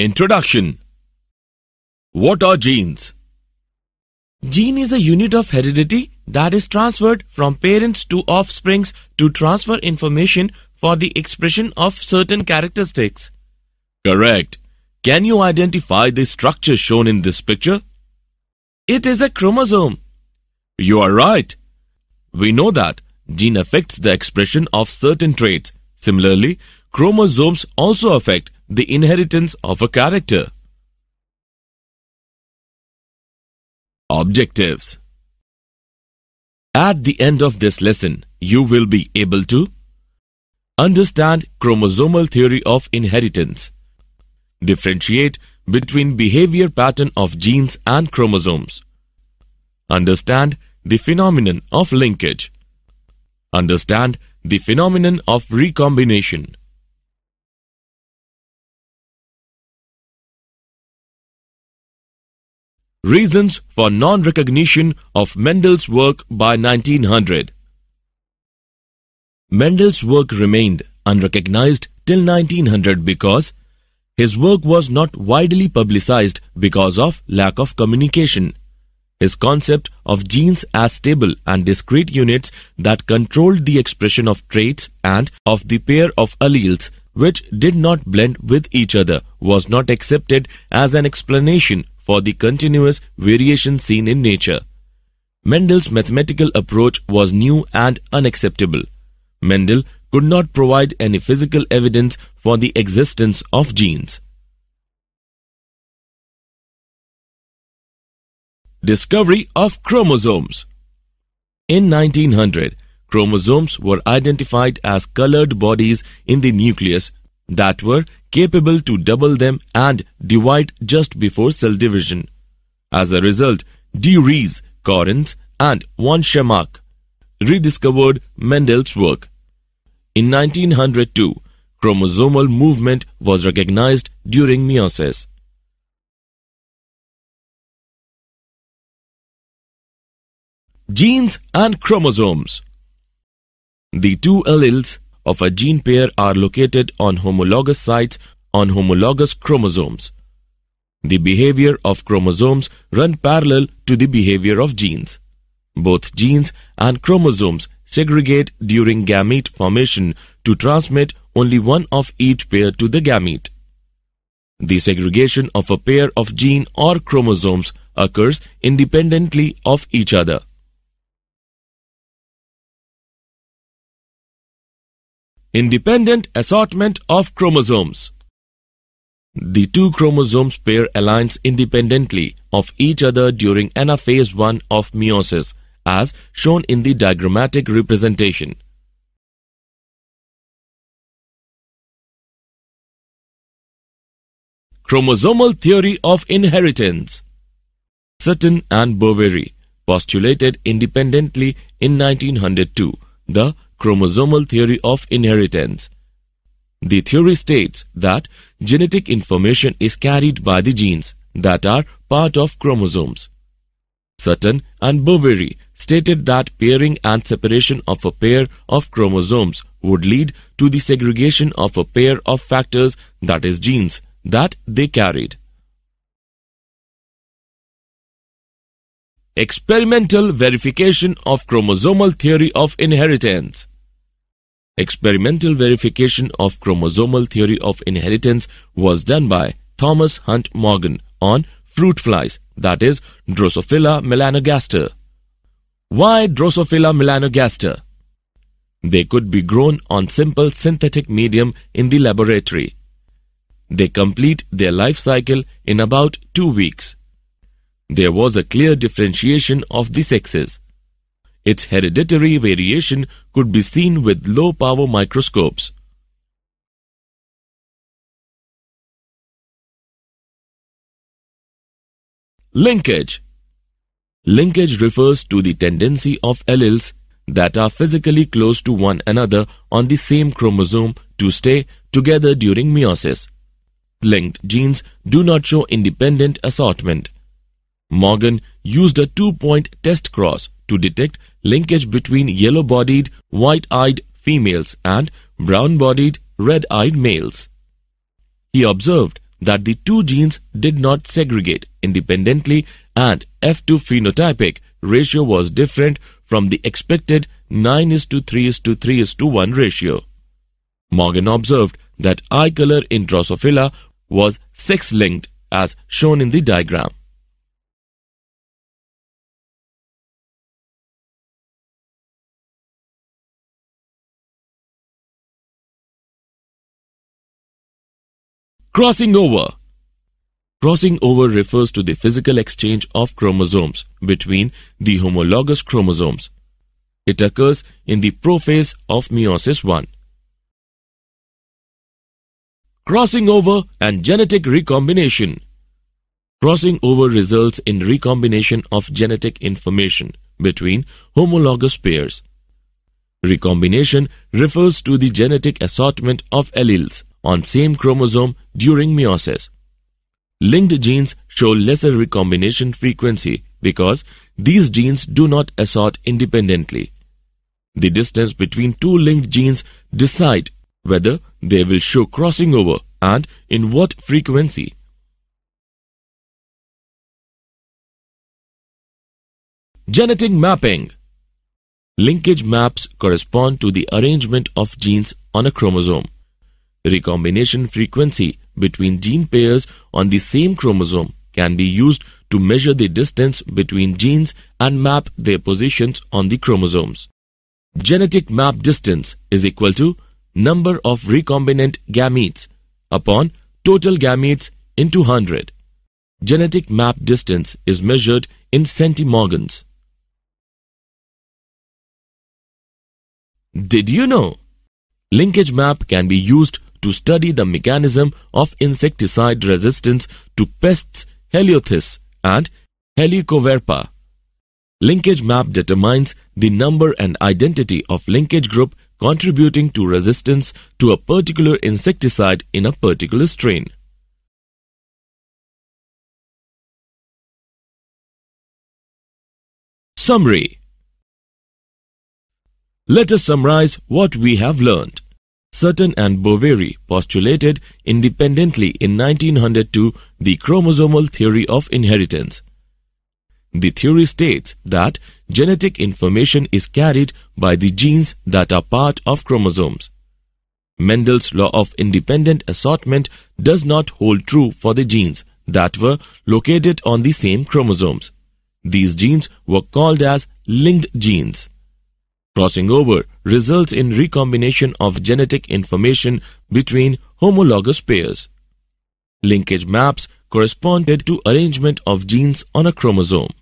Introduction What are genes? Gene is a unit of heredity that is transferred from parents to offsprings to transfer information for the expression of certain characteristics. Correct. Can you identify the structure shown in this picture? It is a chromosome. You are right. We know that gene affects the expression of certain traits. Similarly, chromosomes also affect the inheritance of a character. Objectives At the end of this lesson, you will be able to Understand chromosomal theory of inheritance. Differentiate between behavior pattern of genes and chromosomes. Understand the phenomenon of linkage. Understand the phenomenon of recombination. Reasons for non-recognition of Mendel's work by 1900 Mendel's work remained unrecognized till 1900 because his work was not widely publicized because of lack of communication. His concept of genes as stable and discrete units that controlled the expression of traits and of the pair of alleles which did not blend with each other was not accepted as an explanation for the continuous variation seen in nature. Mendel's mathematical approach was new and unacceptable. Mendel could not provide any physical evidence for the existence of genes. Discovery of chromosomes In 1900, chromosomes were identified as colored bodies in the nucleus that were capable to double them and divide just before cell division. As a result, Rees, Corinth and von Schemack rediscovered Mendel's work. In 1902, chromosomal movement was recognized during meiosis. Genes and chromosomes The two alleles of a gene pair are located on homologous sites on homologous chromosomes. The behavior of chromosomes run parallel to the behavior of genes. Both genes and chromosomes segregate during gamete formation to transmit only one of each pair to the gamete. The segregation of a pair of gene or chromosomes occurs independently of each other. independent assortment of chromosomes. The two chromosomes pair aligns independently of each other during anaphase 1 of meiosis as shown in the diagrammatic representation. Chromosomal Theory of Inheritance Sutton and Boveri postulated independently in 1902 the chromosomal theory of inheritance. The theory states that genetic information is carried by the genes that are part of chromosomes. Sutton and Boveri stated that pairing and separation of a pair of chromosomes would lead to the segregation of a pair of factors that is genes that they carried. Experimental verification of chromosomal theory of inheritance. Experimental verification of chromosomal theory of inheritance was done by Thomas Hunt Morgan on fruit flies, that is, Drosophila melanogaster. Why Drosophila melanogaster? They could be grown on simple synthetic medium in the laboratory. They complete their life cycle in about two weeks there was a clear differentiation of the sexes. Its hereditary variation could be seen with low-power microscopes. Linkage Linkage refers to the tendency of alleles that are physically close to one another on the same chromosome to stay together during meiosis. Linked genes do not show independent assortment. Morgan used a two-point test cross to detect linkage between yellow-bodied, white-eyed females and brown-bodied, red-eyed males. He observed that the two genes did not segregate independently and F2 phenotypic ratio was different from the expected 9 is to 3 is to 3 is to 1 ratio. Morgan observed that eye color in Drosophila was sex-linked as shown in the diagram. Crossing over. Crossing over refers to the physical exchange of chromosomes between the homologous chromosomes. It occurs in the prophase of meiosis 1. Crossing over and genetic recombination. Crossing over results in recombination of genetic information between homologous pairs. Recombination refers to the genetic assortment of alleles on same chromosome during meiosis. Linked genes show lesser recombination frequency because these genes do not assort independently. The distance between two linked genes decide whether they will show crossing over and in what frequency. Genetic mapping Linkage maps correspond to the arrangement of genes on a chromosome recombination frequency between gene pairs on the same chromosome can be used to measure the distance between genes and map their positions on the chromosomes. Genetic map distance is equal to number of recombinant gametes upon total gametes into 100. Genetic map distance is measured in centimorgans. Did you know? Linkage map can be used to study the mechanism of insecticide resistance to pests Heliothis and Helicoverpa. Linkage map determines the number and identity of linkage group contributing to resistance to a particular insecticide in a particular strain. Summary Let us summarize what we have learned. Sutton and Boveri postulated independently in 1902 the chromosomal theory of inheritance. The theory states that genetic information is carried by the genes that are part of chromosomes. Mendel's law of independent assortment does not hold true for the genes that were located on the same chromosomes. These genes were called as linked genes. Crossing over results in recombination of genetic information between homologous pairs. Linkage maps corresponded to arrangement of genes on a chromosome.